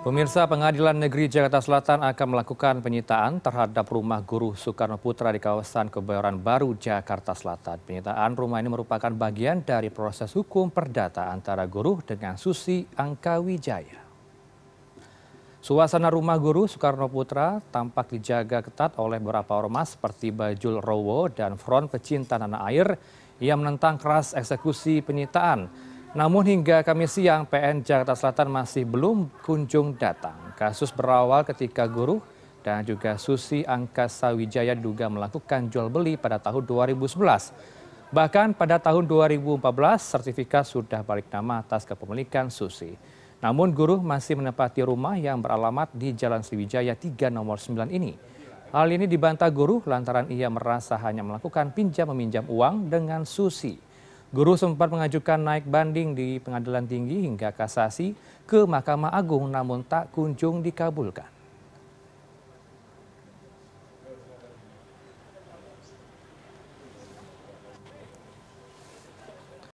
Pemirsa Pengadilan Negeri Jakarta Selatan akan melakukan penyitaan terhadap rumah guru Soekarno Putra di kawasan Kebayoran Baru, Jakarta Selatan. Penyitaan rumah ini merupakan bagian dari proses hukum perdata antara guru dengan Susi Angkawijaya. Suasana rumah guru Soekarno Putra tampak dijaga ketat oleh beberapa ormas seperti Bajul Rowo dan Front Pecinta Tanah Air yang menentang keras eksekusi penyitaan. Namun hingga Kamis siang, PN Jakarta Selatan masih belum kunjung datang. Kasus berawal ketika guru dan juga Susi Angkasa Wijaya duga melakukan jual beli pada tahun 2011. Bahkan pada tahun 2014, sertifikat sudah balik nama atas kepemilikan Susi. Namun guru masih menempati rumah yang beralamat di Jalan Sriwijaya 3 nomor 9 ini. Hal ini dibantah guru lantaran ia merasa hanya melakukan pinjam-meminjam uang dengan Susi. Guru sempat mengajukan naik banding di pengadilan tinggi hingga kasasi ke Mahkamah Agung namun tak kunjung dikabulkan.